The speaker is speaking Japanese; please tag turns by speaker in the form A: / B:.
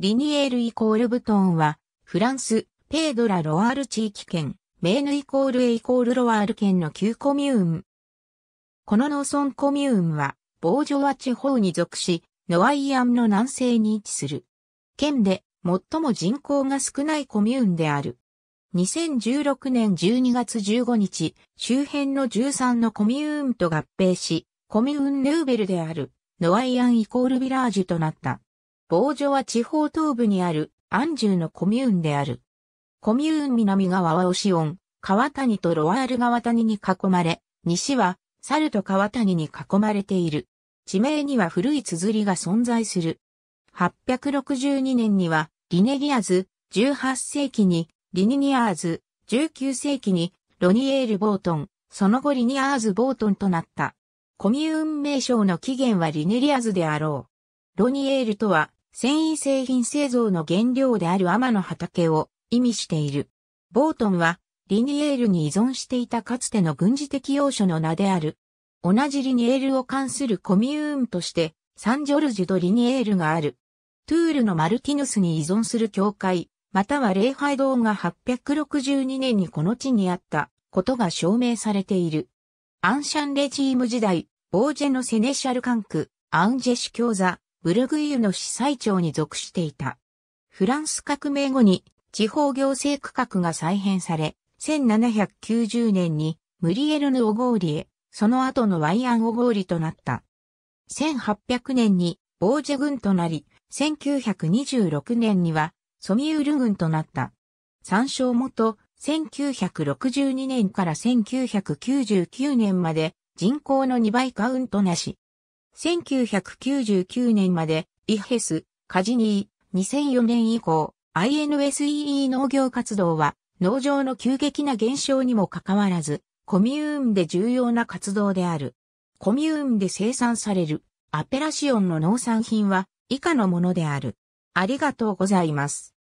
A: リニエールイコールブトンは、フランス、ペードラ・ロワール地域圏、メーヌイコールエイコールロワール県の旧コミューン。この農村コミューンは、ボージョワ地方に属し、ノワイアンの南西に位置する。県で最も人口が少ないコミューンである。2016年12月15日、周辺の13のコミューンと合併し、コミューンヌーベルである、ノワイアンイコールビラージュとなった。ボージョは地方東部にあるアンジュのコミューンである。コミューン南側はオシオン、川谷とロワール川谷に囲まれ、西はサルと川谷に囲まれている。地名には古い綴りが存在する。862年にはリネリアズ、18世紀にリニニアーズ、19世紀にロニエール・ボートン、その後リニアーズ・ボートンとなった。コミューン名称の起源はリネリアズであろう。ロニエールとは繊維製品製造の原料である天の畑を意味している。ボートンは、リニエールに依存していたかつての軍事的要所の名である。同じリニエールを関するコミューンとして、サンジョルジュド・リニエールがある。トゥールのマルティヌスに依存する教会、または礼拝堂が862年にこの地にあったことが証明されている。アンシャンレジーム時代、ボージェのセネシャル管区、アンジェシュ教座、ブルグイユの司祭長に属していた。フランス革命後に地方行政区画が再編され、1790年にムリエルヌ・オゴーリへ、その後のワイアン・オゴーリとなった。1800年にボージェ軍となり、1926年にはソミュール軍となった。参照元、1962年から1999年まで人口の2倍カウントなし。1999年まで、イヘス、カジニー、2004年以降、INSEE 農業活動は、農場の急激な減少にもかかわらず、コミューンで重要な活動である。コミューンで生産されるアペラシオンの農産品は以下のものである。ありがとうございます。